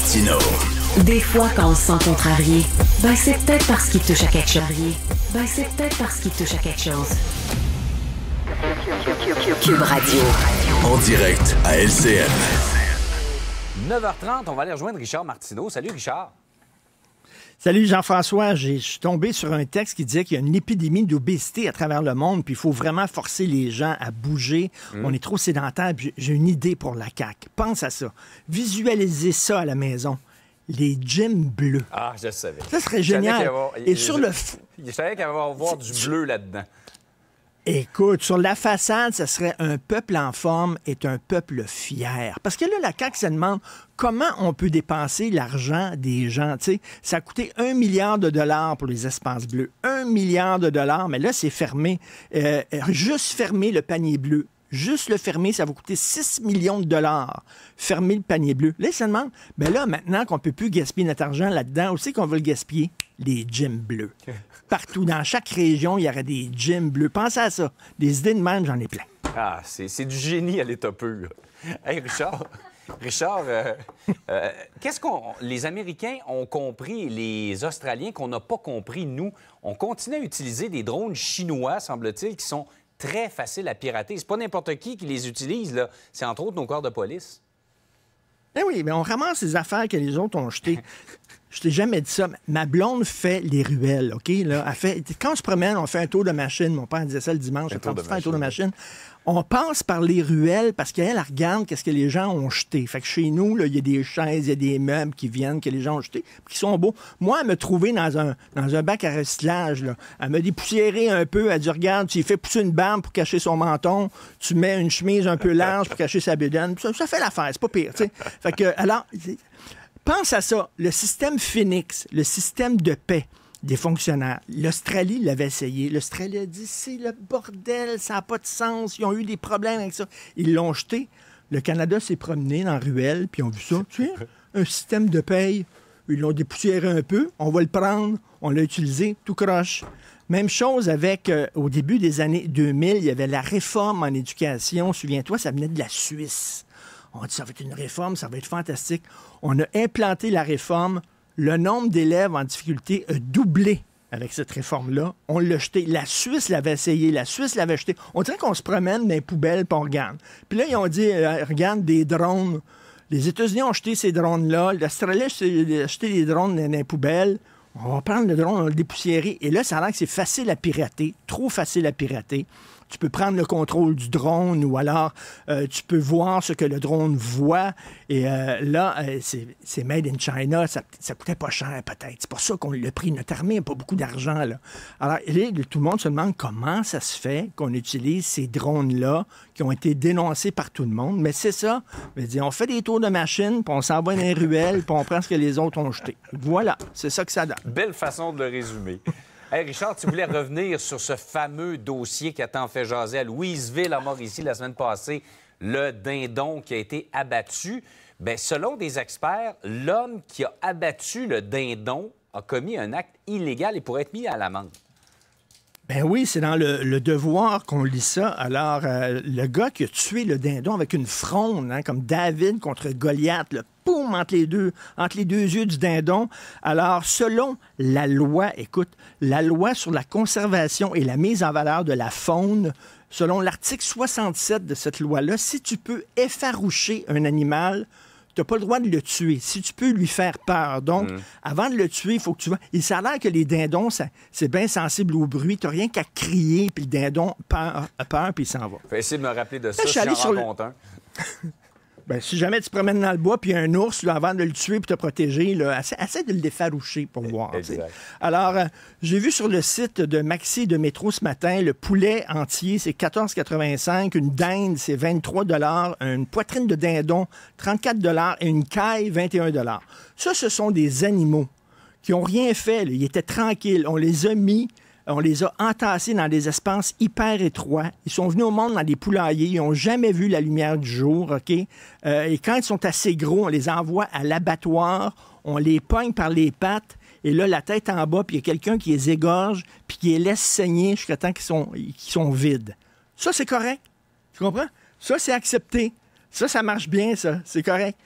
Martino. Des fois, quand on se sent contrarié, ben c'est peut-être parce qu'il touche à quelque chose. Ben c'est peut-être parce qu'il touche à chose. Cube Radio. En direct à LCM. 9h30, on va aller rejoindre Richard Martineau. Salut Richard. Salut Jean-François, je suis tombé sur un texte qui disait qu'il y a une épidémie d'obésité à travers le monde, puis il faut vraiment forcer les gens à bouger. Mm. On est trop sédentaires, j'ai une idée pour la CAQ. Pense à ça. Visualisez ça à la maison. Les gyms bleus. Ah, je savais. Ça serait génial. Et sur le... Je savais qu'il va y avoir du bleu là-dedans. Écoute, sur la façade, ce serait un peuple en forme est un peuple fier. Parce que là, la CAQ se demande comment on peut dépenser l'argent des gens. ça a coûté un milliard de dollars pour les espaces bleus. Un milliard de dollars, mais là, c'est fermé. Euh, euh, juste fermer le panier bleu. Juste le fermer, ça va coûter 6 millions de dollars. Fermer le panier bleu. Là, ça demande, ben là, maintenant qu'on ne peut plus gaspiller notre argent là-dedans, où qu'on va le gaspiller? Les gyms bleus. Partout, dans chaque région, il y aurait des gyms bleus. Pensez à ça. Des idées de même, j'en ai plein. Ah, c'est du génie à l'état Hey, Richard. Richard, euh, euh, qu'est-ce qu'on. Les Américains ont compris, les Australiens qu'on n'a pas compris, nous, on continue à utiliser des drones chinois, semble-t-il, qui sont très facile à pirater. C'est pas n'importe qui qui les utilise, là. C'est entre autres nos corps de police. Eh oui, mais on ramasse ces affaires que les autres ont jetées. je t'ai jamais dit ça. Ma blonde fait les ruelles, OK? Là, fait, quand on se promène, on fait un tour de machine. Mon père disait ça le dimanche. un tour de machine, on passe par les ruelles parce qu'elle regarde qu'est-ce que les gens ont jeté. Fait que chez nous, il y a des chaises, il y a des meubles qui viennent, que les gens ont jetés, qui sont beaux. Moi, elle me trouvait dans un, dans un bac à recyclage, là. elle me dépoussiérer un peu, elle dit, regarde, tu fais pousser une barbe pour cacher son menton, tu mets une chemise un peu large pour cacher sa bédaine. Ça, ça fait l'affaire, c'est pas pire, Fait que, alors, pense à ça. Le système Phoenix, le système de paix des fonctionnaires. L'Australie l'avait essayé. L'Australie a dit c'est le bordel, ça n'a pas de sens. Ils ont eu des problèmes avec ça. Ils l'ont jeté. Le Canada s'est promené dans la ruelle, puis ils ont vu ça. un système de paye. Ils l'ont dépoussiéré un peu. On va le prendre. On l'a utilisé. Tout croche. Même chose avec, euh, au début des années 2000, il y avait la réforme en éducation. Souviens-toi, ça venait de la Suisse. On dit, ça va être une réforme, ça va être fantastique. On a implanté la réforme. Le nombre d'élèves en difficulté a doublé avec cette réforme-là. On l'a jeté. La Suisse l'avait essayé. La Suisse l'avait jeté. On dirait qu'on se promène dans les poubelles pour on regarde. Puis là, ils ont dit, euh, regarde, des drones. Les États-Unis ont jeté ces drones-là. L'Australie a jeté des drones dans les poubelles. On va prendre le drone, on le dépoussiérer. Et là, ça a l'air que c'est facile à pirater, trop facile à pirater tu peux prendre le contrôle du drone ou alors euh, tu peux voir ce que le drone voit. Et euh, là, euh, c'est made in China, ça, ça coûtait pas cher peut-être. C'est pour ça qu'on l'a pris. Notre armée n'a pas beaucoup d'argent. là Alors, tout le monde se demande comment ça se fait qu'on utilise ces drones-là qui ont été dénoncés par tout le monde. Mais c'est ça. on fait des tours de machine, puis on s'en dans les ruelles, puis on prend ce que les autres ont jeté. Voilà, c'est ça que ça donne. Belle façon de le résumer. Hey, Richard, tu voulais revenir sur ce fameux dossier qui a tant fait jaser à Louisville, à Mauricie, la semaine passée, le dindon qui a été abattu. Bien, selon des experts, l'homme qui a abattu le dindon a commis un acte illégal et pourrait être mis à l'amende. Ben oui, c'est dans le, devoir qu'on lit ça. Alors, euh, le gars qui a tué le dindon avec une fronde, hein, comme David contre Goliath, le poum entre les deux, entre les deux yeux du dindon. Alors, selon la loi, écoute, la loi sur la conservation et la mise en valeur de la faune, selon l'article 67 de cette loi-là, si tu peux effaroucher un animal, tu n'as pas le droit de le tuer. Si tu peux lui faire peur. Donc, mm. avant de le tuer, il faut que tu vois. Il s'avère que les dindons, c'est bien sensible au bruit. Tu rien qu'à crier, puis le dindon a peur puis il s'en va. Fais essayer de me rappeler de ça, je suis allé sur le... Ben, si jamais tu te promènes dans le bois, puis un ours, là, avant de le tuer pour te protéger, là, essaie, de le défaroucher pour eh, voir. Alors, euh, j'ai vu sur le site de Maxi de Métro ce matin, le poulet entier, c'est 14,85, une dinde, c'est 23 une poitrine de dindon, 34 et une caille, 21 Ça, ce sont des animaux qui n'ont rien fait. Ils étaient tranquilles. On les a mis on les a entassés dans des espaces hyper étroits. Ils sont venus au monde dans des poulaillers. Ils n'ont jamais vu la lumière du jour, OK? Euh, et quand ils sont assez gros, on les envoie à l'abattoir. On les pogne par les pattes et là, la tête en bas, puis il y a quelqu'un qui les égorge, puis qui les laisse saigner jusqu'à temps qu'ils sont, sont vides. Ça, c'est correct. Tu comprends? Ça, c'est accepté. Ça, ça marche bien, ça. C'est correct.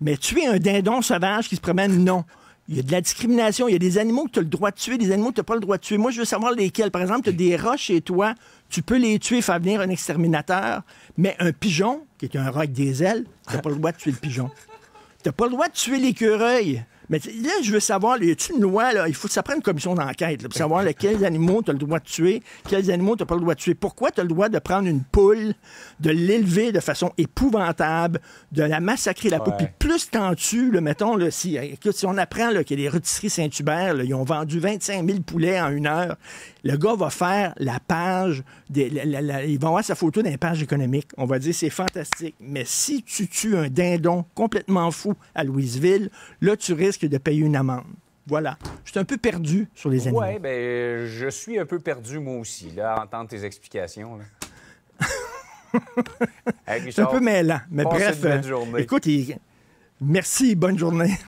Mais tuer un dindon sauvage qui se promène, non. Il y a de la discrimination. Il y a des animaux que tu as le droit de tuer, des animaux que tu n'as pas le droit de tuer. Moi, je veux savoir lesquels. Par exemple, tu as des roches chez toi, tu peux les tuer, faire venir un exterminateur, mais un pigeon, qui est un rat avec des ailes, tu n'as pas le droit de tuer le pigeon. Tu n'as pas le droit de tuer l'écureuil. Mais là, je veux savoir, y a-t-il une loi, là, il faut que ça prenne une commission d'enquête, pour savoir quels animaux tu as le droit de tuer, quels animaux tu n'as pas le droit de tuer. Pourquoi tu as le droit de prendre une poule, de l'élever de façon épouvantable, de la massacrer, la poule, puis plus t'en tu mettons, si, euh, si on apprend qu'il y a des rôtisseries Saint-Hubert, ils ont vendu 25 000 poulets en une heure, le gars va faire la page, des, il va avoir sa photo dans les pages économiques. On va dire, c'est fantastique. Mais si tu tues un dindon complètement fou à Louisville, là, tu risques de payer une amende. Voilà. Je suis un peu perdu sur les animaux. Oui, bien, je suis un peu perdu, moi aussi, là, à entendre tes explications. Là. un peu mêlant, mais bref. Euh, écoute, merci, bonne journée.